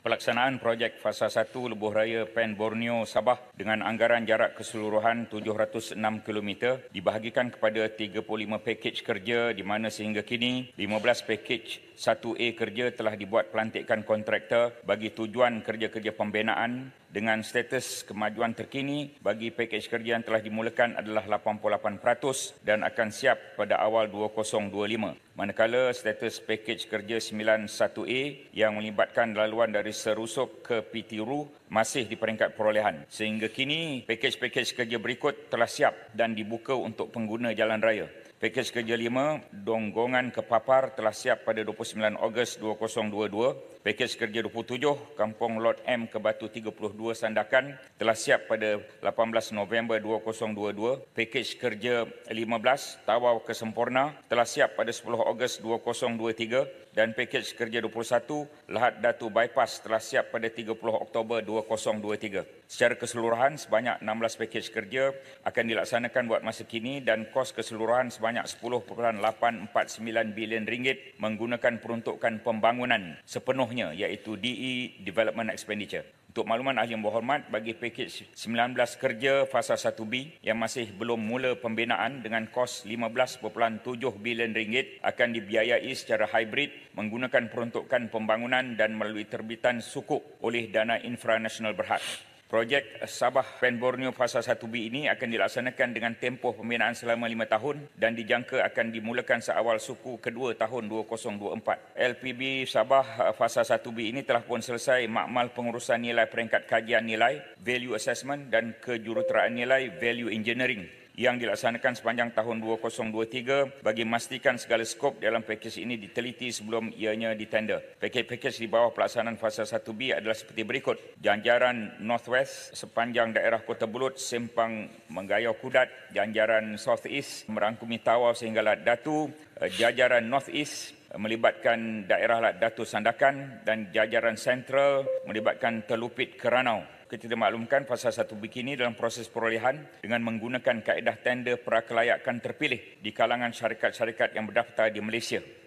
pelaksanaan projek fasa 1 Lebuh Raya Pen Borneo Sabah dengan anggaran jarak keseluruhan 706 km dibahagikan kepada 35 pakej kerja di mana sehingga kini 15 pakej 1A kerja telah dibuat pelantikan kontraktor bagi tujuan kerja-kerja pembinaan dengan status kemajuan terkini bagi pakej kerja yang telah dimulakan adalah 88% dan akan siap pada awal 2025. Manakala status pakej kerja 91A yang melibatkan laluan dari Serusok ke Pitiru masih di peringkat perolehan. Sehingga kini pakej-pakej kerja berikut telah siap dan dibuka untuk pengguna jalan raya. Pakej kerja 5, Donggongan ke Papar telah siap pada 29 Ogos 2022. Pakej kerja 27, Kampung Lot M ke Batu 32 Sandakan telah siap pada 18 November 2022. Pakej kerja 15, Tawau ke Sempurna telah siap pada 10 Ogos 2023 dan pakej kerja 21 Lahat Datu Bypass telah siap pada 30 Oktober 2023. Secara keseluruhan sebanyak 16 pakej kerja akan dilaksanakan buat masa kini dan kos keseluruhan sebanyak 10.849 bilion ringgit menggunakan peruntukan pembangunan sepenuhnya iaitu DE Development Expenditure. Untuk makluman ahli yang berhormat bagi pakej 19 kerja fasa 1B yang masih belum mula pembinaan dengan kos 15.7 bilion ringgit akan dibiayai secara hybrid menggunakan peruntukan pembangunan dan melalui terbitan sukuk oleh Dana Infra Nasional Berhad. Projek Sabah Pan Borneo Fasa 1B ini akan dilaksanakan dengan tempoh pembinaan selama 5 tahun dan dijangka akan dimulakan seawal suku kedua tahun 2024. LPB Sabah eh, Fasa 1B ini telah pun selesai makmal pengurusan nilai peringkat kajian nilai, value assessment dan kejuruteraan nilai, value engineering yang dilaksanakan sepanjang tahun 2023 bagi memastikan segala skop dalam pakej ini diteliti sebelum ianya ditender. Pakej-pakej di bawah pelaksanaan fasa 1B adalah seperti berikut. Janjaran Northwest sepanjang daerah Kota Bulut, Sempang Menggayau Kudat, Janjaran East merangkumi Tawau sehingga Lat Datu, eh, Jajaran North East melibatkan daerah Lat Datu Sandakan dan jajaran Central melibatkan Telupit Keranau kita maklumkan fasa satu bikini dalam proses perolehan dengan menggunakan kaedah tender prakelayakan terpilih di kalangan syarikat-syarikat yang berdaftar di Malaysia.